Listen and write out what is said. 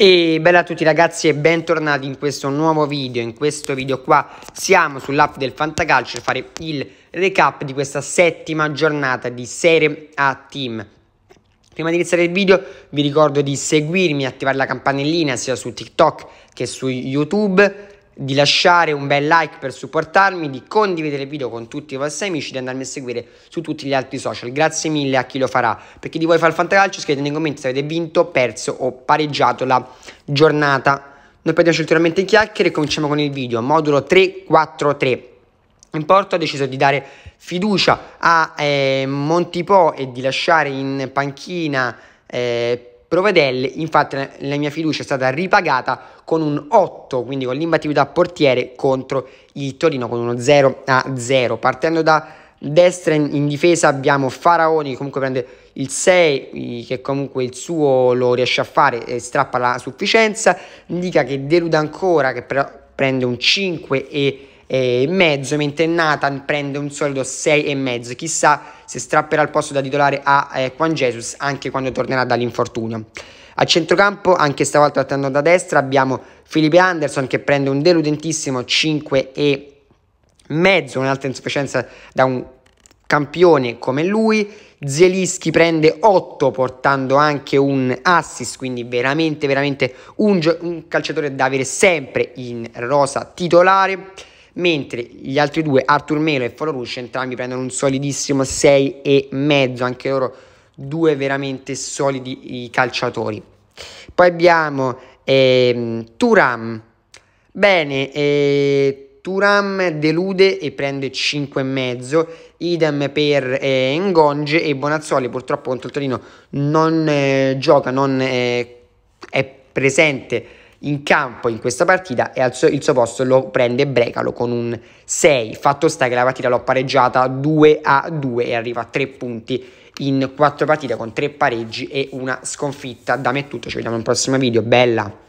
E bella a tutti ragazzi e bentornati in questo nuovo video, in questo video qua siamo sull'app del Fantacalcio per fare il recap di questa settima giornata di Serie A Team. Prima di iniziare il video vi ricordo di seguirmi, attivare la campanellina sia su TikTok che su YouTube di lasciare un bel like per supportarmi, di condividere il video con tutti i vostri amici, di andarmi a seguire su tutti gli altri social. Grazie mille a chi lo farà. Per chi di voi fa il fantacalcio scrivete nei commenti se avete vinto, perso o pareggiato la giornata. Noi perdiamoci ulteriormente in chiacchiere e cominciamo con il video. Modulo 343. In porto ha deciso di dare fiducia a eh, Montipò e di lasciare in panchina eh, Provedelle, infatti la mia fiducia è stata ripagata con un 8, quindi con l'imbattibilità portiere contro il Torino con uno 0 a 0. Partendo da destra in, difesa abbiamo Faraoni che comunque prende il 6 che comunque il suo lo riesce a fare e strappa la sufficienza indica che deluda ancora che però prende un 5 e e mezzo, mentre Nathan prende un soldo 6,5. Chissà se strapperà il posto da titolare a eh, Juan Jesus anche quando tornerà dall'infortunio. A centrocampo, anche stavolta partendo da destra, abbiamo Felipe Anderson che prende un deludentissimo 5 e mezzo, un'altra insufficienza da un campione come lui. Zielinski prende 8 portando anche un assist, quindi veramente, veramente un, un calciatore da avere sempre in rosa titolare mentre gli altri due, Arthur Melo e Foro Rush, entrambi prendono un solidissimo 6,5, anche loro due veramente solidi calciatori. Poi abbiamo ehm, Turam, bene, eh, Turam delude e prende 5,5, idem per eh, Ngonge e Bonazzoli, purtroppo contro il Torino non eh, gioca, non eh, è presente in campo in questa partita e suo, il suo posto lo prende Brecalo con un 6. Fatto sta che la partita l'ho pareggiata 2 a 2 e arriva a 3 punti in 4 partite con 3 pareggi e una sconfitta da me è tutto, Ci vediamo in un prossimo video, bella!